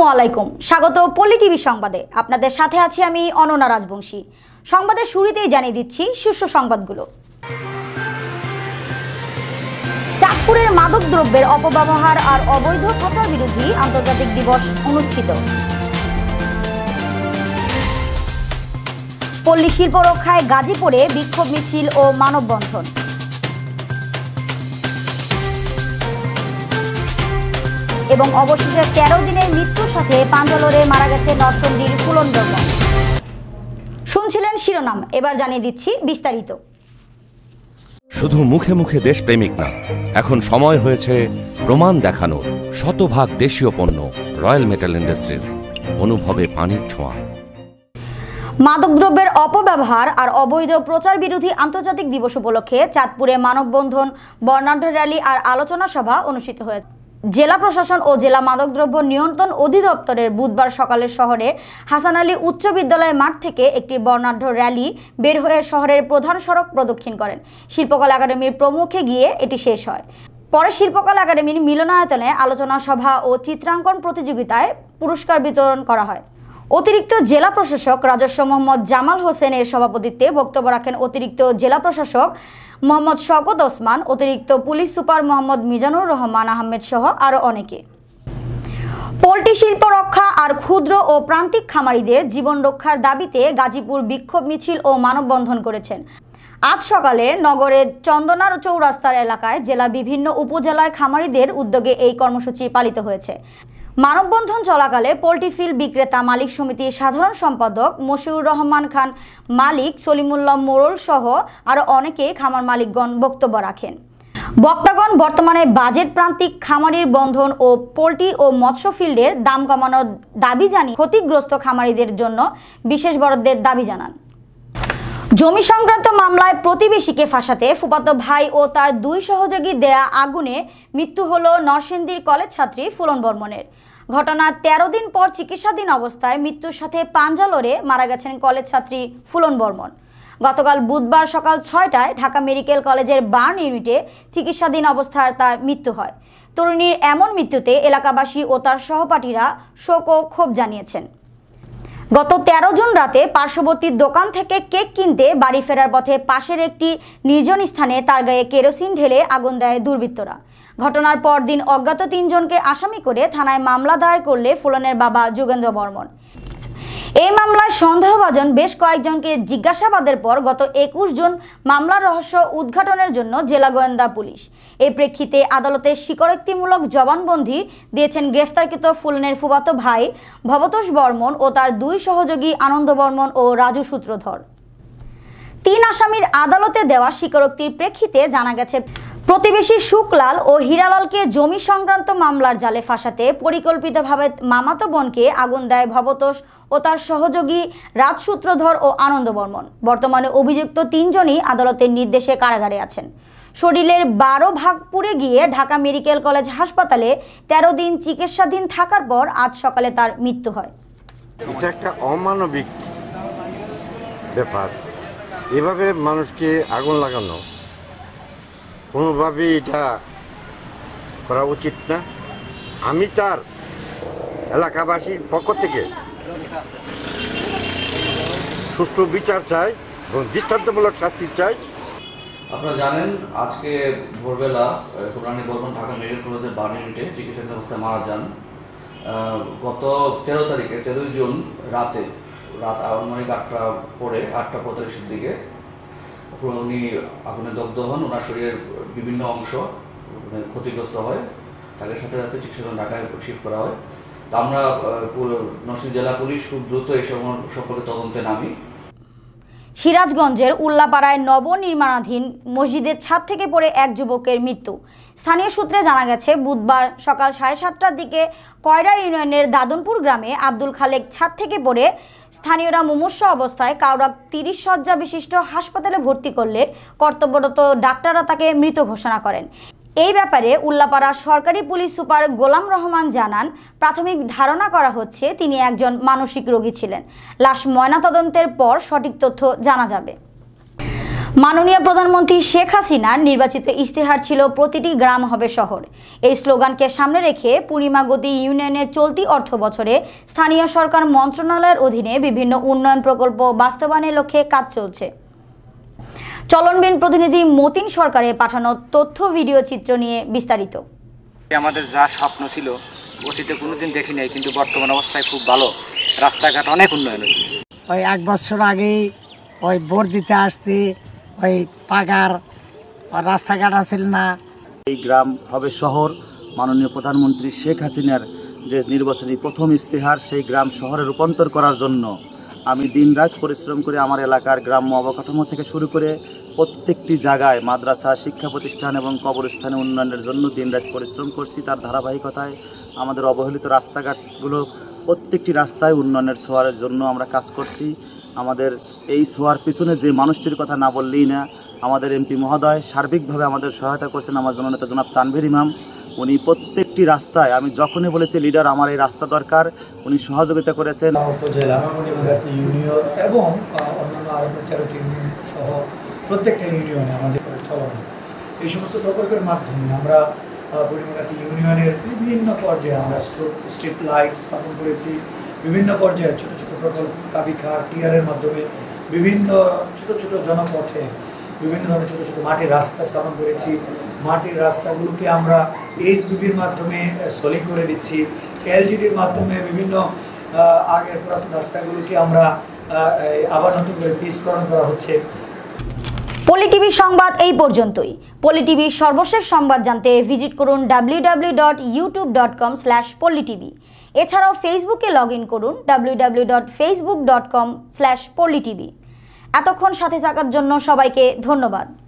আসসালামু আলাইকুম স্বাগত পল্লী টিভি সংবাদে আপনাদের সাথে আছি আমি অননা রাজবংশী সংবাদের শুরুতেই জানিয়ে দিচ্ছি শীর্ষ সংবাদগুলো চাঁদপুরের মাদক দ্রব্যের অপব্যবহার আর অবৈধ প্রচার বিরোধী আন্তর্জাতিক দিবস অনুষ্ঠিত পল্লী শিল্প রক্ষায় গাজীপুরে বিক্ষোভ মিছিল ও মানববন্ধন এবং অবশেষে তেরো দিনের মৃত্যুর সাথে পাঞ্জালোরে মারা গেছে ফুলন ফুলন্দরবন শুনছিলেন শিরোনাম এবার জানিয়ে দিচ্ছি বিস্তারিত শুধু মুখে মুখে প্রেমিক না এখন সময় হয়েছে প্রমাণ দেখানোর শতভাগ দেশীয় পণ্য রয়্যাল মেটাল ইন্ডাস্ট্রিজ অনুভবে পানির ছোঁয়া মাদকদ্রব্যের অপব্যবহার আর অবৈধ প্রচার বিরোধী আন্তর্জাতিক দিবস উপলক্ষে চাঁদপুরে মানববন্ধন বর্ণাঢ্য র্যালি আর আলোচনা সভা অনুষ্ঠিত হয়েছে জেলা প্রশাসন ও জেলা মাদকদ্রব্য নিয়ন্ত্রণ অধিদপ্তরের বুধবার সকালে শহরে হাসান আলী উচ্চ বিদ্যালয় মাঠ থেকে একটি বর্ণাঢ্য র্যালি বের হয়ে শহরের প্রধান সড়ক প্রদক্ষিণ করেন শিল্পকলা একাডেমির প্রমুখে গিয়ে এটি শেষ হয় পরে শিল্পকলা একাডেমির মিলনায়তনে আলোচনা সভা ও চিত্রাঙ্কন প্রতিযোগিতায় পুরস্কার বিতরণ করা হয় অতিরিক্ত জেলা প্রশাসক রাজস্ব মোহাম্মদ জামাল হোসেনের সভাপতিত্বে বক্তব্য রাখেন অতিরিক্ত জেলা প্রশাসক মোহাম্মদ শকত ওসমান অতিরিক্ত পুলিশ সুপার মোহাম্মদ মিজানুর রহমান আহমেদ সহ আরও অনেকে পোলট্রি শিল্প রক্ষা আর ক্ষুদ্র ও প্রান্তিক খামারিদের জীবন রক্ষার দাবিতে গাজীপুর বিক্ষোভ মিছিল ও মানববন্ধন করেছেন আজ সকালে নগরের চন্দনার চৌরাস্তার এলাকায় জেলা বিভিন্ন উপজেলার খামারিদের উদ্যোগে এই কর্মসূচি পালিত হয়েছে মানববন্ধন চলাকালে পোলট্রি ফিল্ড বিক্রেতা মালিক সমিতির সাধারণ সম্পাদক মশিউর রহমান খান মালিক সলিমুল্লাহ মোরল সহ আরও অনেকে খামার মালিকগণ বক্তব্য রাখেন বক্তাগণ বর্তমানে বাজেট প্রান্তিক খামারির বন্ধন ও পোলট্রি ও মৎস্য ফিল্ডের দাম কমানোর দাবি জানিয়ে ক্ষতিগ্রস্ত খামারিদের জন্য বিশেষ বরাদ্দের দাবি জানান জমি সংক্রান্ত মামলায় প্রতিবেশীকে ফাঁসাতে ফুপাতো ভাই ও তার দুই সহযোগী দেয়া আগুনে মৃত্যু হল নরসিংদীর কলেজ ছাত্রী ফুলন বর্মনের ঘটনার ১৩ দিন পর চিকিৎসাধীন অবস্থায় মৃত্যুর সাথে পাঞ্জালোরে মারা গেছেন কলেজ ছাত্রী ফুলন বর্মন গতকাল বুধবার সকাল ছয়টায় ঢাকা মেডিকেল কলেজের বার্ন ইউনিটে চিকিৎসাধীন অবস্থায় তার মৃত্যু হয় তরুণীর এমন মৃত্যুতে এলাকাবাসী ও তার সহপাঠীরা শোক ও ক্ষোভ জানিয়েছেন গত ১৩ জুন রাতে পার্শ্ববর্তী দোকান থেকে কেক কিনতে বাড়ি ফেরার পথে পাশের একটি নির্জন স্থানে তার গায়ে কেরোসিন ঢেলে আগুন দেয় দুর্বৃত্তরা ঘটনার পর দিন অজ্ঞাত তিনজনকে আসামি করে থানায় মামলা দায়ের করলে ফুলনের বাবা যোগেন্দ্র বর্মন এই মামলায় সন্দেহভাজন বেশ কয়েকজনকে জিজ্ঞাসাবাদের পর গত একুশ জন মামলার রহস্য উদ্ঘাটনের জন্য জেলা গোয়েন্দা পুলিশ এই প্রেক্ষিতে আদালতে স্বীকারোক্তিমূলক জবানবন্দি দিয়েছেন গ্রেফতারকৃত ফুলনের ফুবাতো ভাই ভবতোষ বর্মন ও তার দুই সহযোগী আনন্দ বর্মন ও রাজু সূত্রধর তিন আসামির আদালতে দেওয়া স্বীকারোক্তির প্রেক্ষিতে জানা গেছে প্রতিবেশী শুকলাল ও হীরালালকে জমি সংক্রান্ত মামলার জালে ফাঁসাতে পরিকল্পিতভাবে মামাতো বোনকে আগুন দেয় ভবতোষ ও তার সহযোগী রাজসূত্রধর ও আনন্দ বর্মন বর্তমানে অভিযুক্ত তিনজনই আদালতের নির্দেশে কারাগারে আছেন শরীরের বারো ভাগ পুড়ে গিয়ে ঢাকা মেডিকেল কলেজ হাসপাতালে ১৩ দিন চিকিৎসাধীন থাকার পর আজ সকালে তার মৃত্যু হয় এটা একটা অমানবিক ব্যাপার এভাবে মানুষকে আগুন লাগানো কোনোভাবে এটা করা উচিত না আমি তার এলাকাবাসীর পক্ষ থেকে সুষ্ঠু বিচার চাই এবং দৃষ্টান্তমূলক শাস্তি চাই আপনারা জানেন আজকে ভোরবেলা ফুলরানী বর্মন ঢাকা মেডিকেল কলেজের বার্ন ইউনিটে চিকিৎসাধীন মারা যান গত তেরো তারিখে তেরোই জুন রাতে রাত আনুমানিক আটটা পরে আটটা পঁয়তাল্লিশের দিকে উনি আগুনে দগ্ধ হন ওনার শরীরের বিভিন্ন অংশ মানে ক্ষতিগ্রস্ত হয় তাদের সাথে সাথে চিকিৎসা ঢাকায় শিফট করা হয় তা আমরা নরসিংহ জেলা পুলিশ খুব দ্রুত এই সকলে তদন্তে নামি সিরাজগঞ্জের উল্লাপাড়ায় নবনির্মাণাধীন মসজিদের ছাদ থেকে পড়ে এক যুবকের মৃত্যু স্থানীয় সূত্রে জানা গেছে বুধবার সকাল সাড়ে সাতটার দিকে কয়রা ইউনিয়নের দাদনপুর গ্রামে আব্দুল খালেক ছাদ থেকে পড়ে স্থানীয়রা মুমূর্ষ অবস্থায় কাউরা তিরিশ শয্যা বিশিষ্ট হাসপাতালে ভর্তি করলে কর্তব্যরত ডাক্তাররা তাকে মৃত ঘোষণা করেন এই ব্যাপারে উল্লাপাড়া সরকারি পুলিশ সুপার গোলাম রহমান জানান প্রাথমিক ধারণা করা হচ্ছে তিনি একজন মানসিক রোগী ছিলেন লাশ ময়নাতদন্তের পর সঠিক তথ্য জানা যাবে মাননীয় প্রধানমন্ত্রী শেখ হাসিনার নির্বাচিত ইশতেহার ছিল প্রতিটি গ্রাম হবে শহর এই স্লোগানকে সামনে রেখে পূর্ণিমাগতি ইউনিয়নের চলতি অর্থ বছরে স্থানীয় সরকার মন্ত্রণালয়ের অধীনে বিভিন্ন উন্নয়ন প্রকল্প বাস্তবায়নের লক্ষ্যে কাজ চলছে চলনবেন প্রতিনিধি মতিন সরকারে পাঠানো তথ্য ভিডিও চিত্র নিয়ে বিস্তারিত আমাদের যা স্বপ্ন ছিল অতীতে কোনোদিন দেখি নাই কিন্তু বর্তমান অবস্থায় খুব ভালো রাস্তাঘাট অনেক উন্নয়ন হয়েছে ওই এক বছর আগে ওই ভোট দিতে আসতে ওই পাকার রাস্তাঘাট আসেন না এই গ্রাম হবে শহর মাননীয় প্রধানমন্ত্রী শেখ হাসিনার যে নির্বাচনী প্রথম ইস্তেহার সেই গ্রাম শহরে রূপান্তর করার জন্য আমি দিন রাত পরিশ্রম করে আমার এলাকার গ্রাম্য অবকাঠামো থেকে শুরু করে প্রত্যেকটি জায়গায় মাদ্রাসা শিক্ষা প্রতিষ্ঠান এবং কবরস্থানে উন্নয়নের জন্য দিনরাত পরিশ্রম করছি তার ধারাবাহিকতায় আমাদের অবহেলিত রাস্তাঘাটগুলো প্রত্যেকটি রাস্তায় উন্নয়নের ছোঁয়ার জন্য আমরা কাজ করছি আমাদের এই ছোঁয়ার পিছনে যে মানুষটির কথা না বললেই না আমাদের এমপি মহোদয় সার্বিকভাবে আমাদের সহায়তা করছেন আমার জননেতা জনাব তানভীর ইমাম উনি প্রত্যেকটি রাস্তায় আমি যখনই বলেছি লিডার আমার এই রাস্তা দরকার উনি সহযোগিতা করেছেন উপজেলা এবং অন্যান্য আরো ইউনিয়ন সহ প্রত্যেকটা ইউনিয়নে আমাদের চলানো এই সমস্ত প্রকল্পের মাধ্যমে আমরা বুড়িমাকাতি ইউনিয়নের বিভিন্ন পর্যায়ে আমরা স্ট্রিট লাইট স্থাপন করেছি বিভিন্ন পর্যায়ে ছোট ছোট প্রকল্প কাবিখা টিয়ারের মাধ্যমে বিভিন্ন ছোট ছোট জনপথে বিভিন্ন ধরনের ছোট ছোট মাটির রাস্তা স্থাপন করেছি মাটির রাস্তাগুলোকে আমরা এইচবিবির মাধ্যমে সলি করে দিচ্ছি এলজিডির মাধ্যমে বিভিন্ন আগের পুরাতন রাস্তাগুলোকে আমরা আবার নতুন করে পিসকরণ করা হচ্ছে পলিটিভি সংবাদ এই পর্যন্তই পলিটিভির সর্বশেষ সংবাদ জানতে ভিজিট করুন W W dot YouTube dot com slash এছাড়াও ফেসবুকে লগ ইন করুন W W dot Facebook dot com এতক্ষণ সাথে থাকার জন্য সবাইকে ধন্যবাদ